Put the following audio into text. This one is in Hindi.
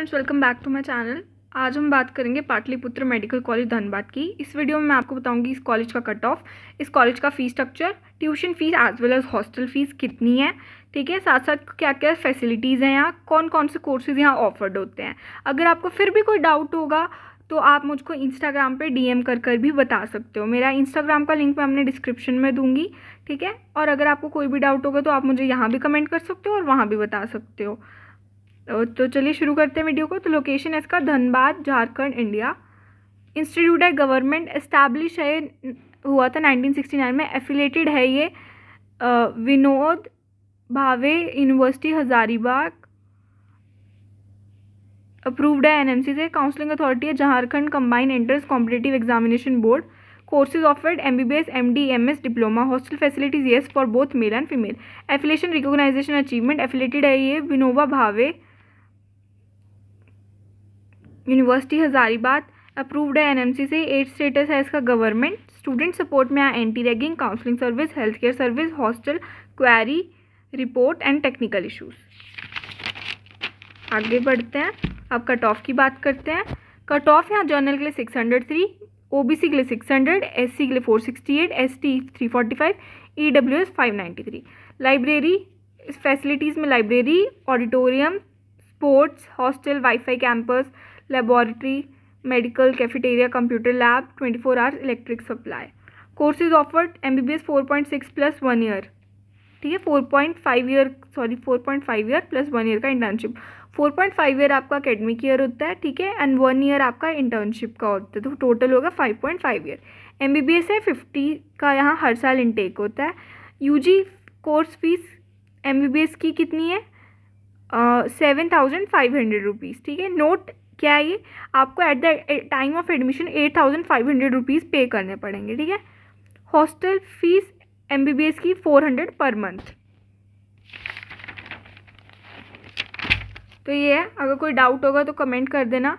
friends welcome back to my channel आज हम बात करेंगे पाटलिपुत्र मेडिकल कॉलेज धनबाद की इस वीडियो में मैं आपको बताऊंगी इस कॉलेज का कट ऑफ इस कॉलेज का fee structure tuition fees as well as hostel fees कितनी है ठीक है साथ साथ क्या क्या फैसिलिटीज़ हैं यहाँ कौन कौन से कोर्सेज़ यहाँ ऑफर्ड होते हैं अगर आपको फिर भी कोई डाउट होगा तो आप मुझको इंस्टाग्राम पे डी कर कर भी बता सकते हो मेरा इंस्टाग्राम का लिंक मैं अपने डिस्क्रिप्शन में दूंगी ठीक है और अगर आपको कोई भी डाउट होगा तो आप मुझे यहाँ भी कमेंट कर सकते हो और वहाँ भी बता सकते हो तो, तो चलिए शुरू करते हैं वीडियो को तो लोकेशन है इसका धनबाद झारखंड इंडिया इंस्टीट्यूट है गवर्नमेंट इस्टेब्लिश है हुआ था 1969 में एफिलेटेड है ये विनोद भावे यूनिवर्सिटी हज़ारीबाग अप्रूव्ड है एनएमसी से काउंसलिंग अथॉरिटी है Jharkhand combined entrance competitive examination board courses offered M B B S M D M S diploma hostel facilities yes for both male and female affiliation recognition achievement affiliated है ये विनोवा भावे यूनिवर्सिटी हज़ारीबाग अप्रूव्ड है एनएमसी से एट स्टेटस है इसका गवर्नमेंट स्टूडेंट सपोर्ट में आया anti ragging counselling service health care service hostel query report and technical issues आगे बढ़ते हैं अब कट ऑफ की बात करते हैं कट ऑफ यहाँ जर्नल के लिए six hundred three O B C के लिए सिक्स हंड्रेड एस सी के लिए four sixty eight S T three forty five E W S five ninety three library facilities में library auditorium sports hostel WiFi campus laboratory, medical, cafeteria, computer lab, 24 M B B S four point six plus one year ठीक है four point five year sorry four point five year plus one year का internship four point five year आपका अकेडमिक ईयर होता है ठीक है एंड वन ईयर आपका इंटर्नशिप का होता है तो टोटल होगा five point five year M B B S है फिफ्टी का यहाँ हर साल इनटेक होता है U G course fees M B B S की कितनी है seven thousand five hundred rupees ठीक है नोट क्या है ये आपको at the time of admission eight thousand five hundred rupees pay करने पड़ेंगे ठीक है hostel fees M B B S की फोर हंड्रेड पर मंथ तो ये है अगर कोई डाउट होगा तो कमेंट कर देना